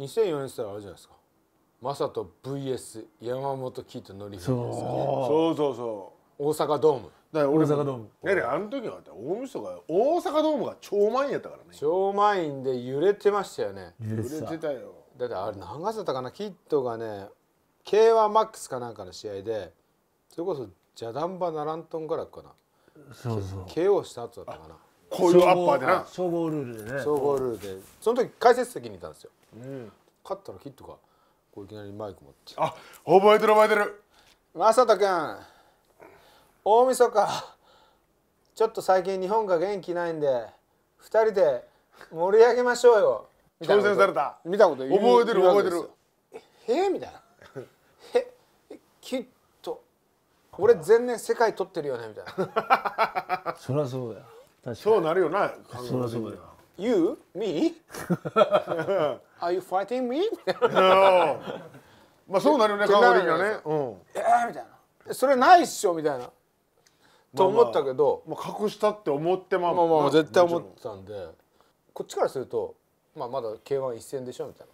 2004年したらあるじゃないですかマサト VS 山本キートのりそうそうそうそう大阪ドームだ大阪ドームやれあの時は大晦日が大阪ドームが超満員やったからね超満員で揺れてましたよね揺れてたよだってあれ何月だったかなキッドがね k 1ックスかなんかの試合でそれこそジャダンバ・ナラントンガラクかなそうそう KO した後だったかなこういうアッパーでな総合ルールでね総合ルールでその時解説席にいたんですよ、うん、勝ったらキットがこういきなりマイク持ってあ覚えてる覚えてる雅人君大晦日ちょっと最近日本が元気ないんで二人で盛り上げましょうよ挑戦された見たこと覚えてる覚えてるへえみたいなへきっと俺前年世界取ってるよねみたいな そりゃそうだよそうなるよな韓国人には。You? Me? Are you fighting me? まあそうなるよね韓国人はね。えー、みたいな。それないっしょみたいな。と思ったけど、まあ、隠したって思ってまあまあまあ絶対思ってたんでこっちからすると、まあ、まだ k 1一戦でしょみたい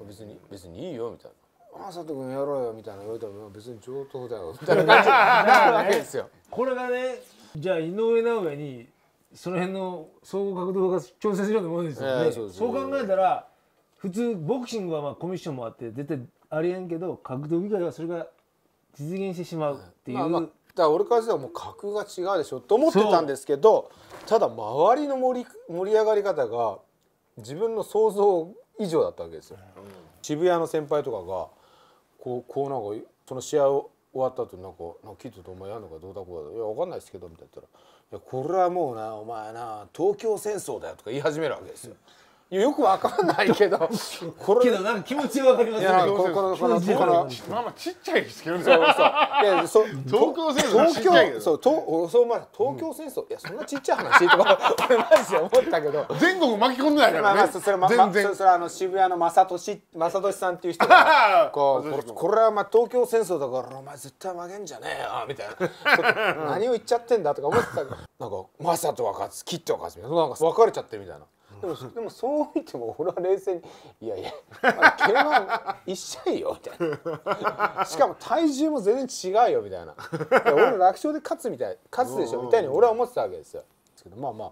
な別に別にいいよみたいな。ああ佐藤君やろうよみたいな言われたら別に上等だよみたいな感じになるわけですよ。これがねじゃあ井上直弥にその辺の総合格闘が調整するようなものですよね、えー、そうそう考えたら普通ボクシングはまあコミッションもあって絶対ありえんけど格闘技界はそれが実現してしまうっていう。まあまあだ俺からしたらもう格が違うでしょと思ってたんですけどただ周りの盛り盛り上がり方が自分の想像以上だったわけですよ。うん、渋谷の先輩とかがこうこうなんかその試合を終わった後なんか「なんかキとお前やんのかどうだこうだ」「いや分かんないですけど」みたいな言ったら「いやこれはもうなお前な東京戦争だよ」とか言い始めるわけですよ。よくわかんないけどこれ けどなんか気持ちわかりますねこのこのこのこのまあまあちっちゃいですけどねそそ東京戦争そうそうまあ東京戦争、いやそんなちっちゃい話とか俺マジで思ったけど 全国巻き込んでないからね、まあ、それま全然、それあの渋谷の正俊正俊さんっていう人が こうこれはまあ東京戦争だからお前絶対負けんじゃねえよみたいな何を言っちゃってんだとか思ってたけどなんか正と分かつと分かつみたいなんか分かれちゃってみたいなでもでもそう見ても俺は冷静に「いやいや、まあ、毛は一緒よ」みたいなしかも体重も全然違うよみたいな「いの俺楽勝で勝つみたい勝つでしょ」みたいに俺は思ってたわけですよ。ですけどまあまあ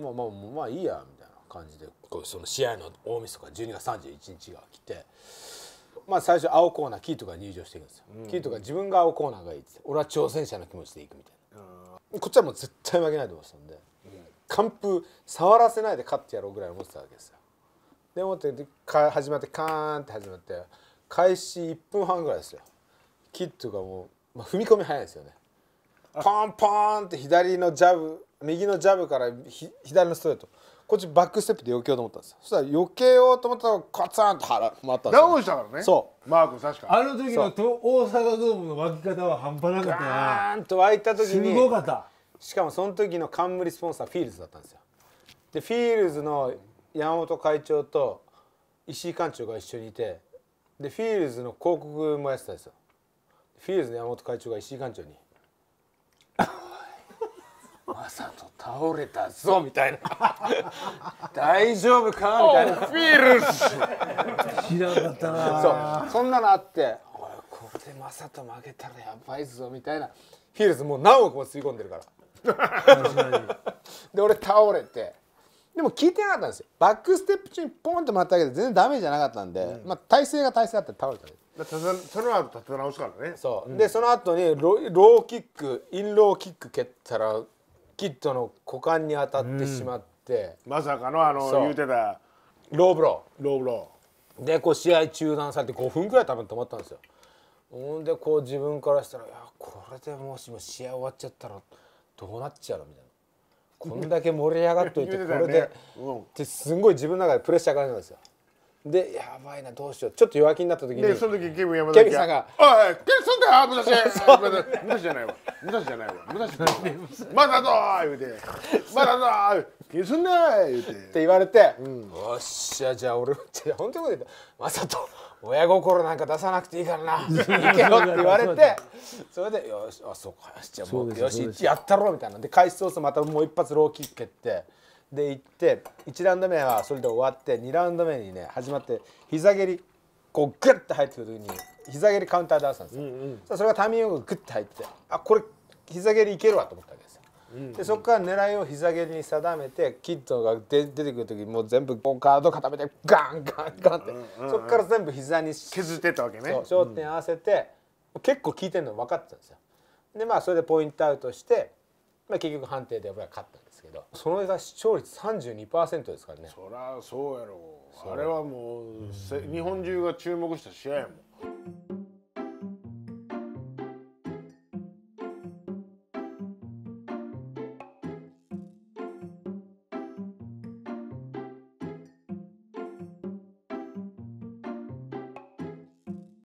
まあまあまあいいやみたいな感じでこうその試合の大晦日12月31日が来て。まあ、最初青コーナーキートが入場していくんですよ、うん、キートが自分が青コーナーがいいって俺は挑戦者の気持ちでいくみたいな、うん、こっちはもう絶対負けないと思ってたんで完封触らせないで勝ってやろうぐらい思ってたわけですよ。で思ってか始まってカーンって始まって開始1分半ぐらいですよ。キッドがもう、まあ、踏み込み早いですよね。ポンポンって左のジャブ右のジャブから左のストレートこっちバックステップで避けようと思ったんですそしたら避けようと思ったらカツンと回ったんですダウンしたからねそうマー君確かあの時の大阪ドームの湧き方は半端なかったなガーンと湧いた時にすごかったしかもその時の冠スポンサーフィールズだったんですよでフィールズの山本会長と石井館長が一緒にいてでフィールズの広告もやってたんですよフィールズの山本会長が石井館長に「マサト倒れたぞ」みたいな「大丈夫か?」みたいな「フィールズ!」知らなかったなそうそんなのあって「おいここでマサト負けたらやばいぞ」みたいなフィールズもう何億も吸い込んでるから で俺倒れてでも聞いてなかったんですよバックステップ中にポンってもらったけど全然ダメじゃなかったんで、うん、まあ、体勢が体勢だったら倒れたその後立て直すからねそう、うん、でその後にロローキックインローキック蹴ったらキッドの股間に当たってしまって、うん、まさかのあの言うてたローブローローブローでこう試合中断されて5分くらい多分止まったんですよほんでこう自分からしたらいやこれでもしも試合終わっちゃったら。どうなっちゃうのみたいなこんだけ盛り上がっといて これで、ねうん、ってすごい自分の中でプレッシャーがあるんですよでやばいなどうしようちょっと弱気になった時にでその時ケビン山田ケビさんが「おいケビンさんだよ武蔵武蔵じゃないわ武蔵じゃないわ武蔵まだだぞ!」言うて「まだだぞ!」気すんな言てって言われて、うん、よっしゃじゃあ俺って本当に言まさと親心なんか出さなくていいからな 行けよって言われてそれでよしあそうかよしじゃあもうよしやったろみたいなで開始早々またもう一発ローキック蹴ってで行って1ラウンド目はそれで終わって2ラウンド目にね始まって膝蹴りこうグッて入ってくる時に膝蹴りカウンター出したんですよ、うんうん、それがタイミングがグッて入ってあこれ膝蹴りいけるわと思ったわけですよでそこから狙いを膝蹴りに定めてキッドが出てくる時もう全部ガード固めてガンガンガンって、そこから全部膝に削ってたわけね焦点合わせて、うん、結構効いてるの分かってたんですよでまあそれでポイントアウトして、まあ、結局判定で僕は勝ったんですけどそのが視聴率32%ですからねそりゃそうやろあれはもう、うん、日本中が注目した試合やもん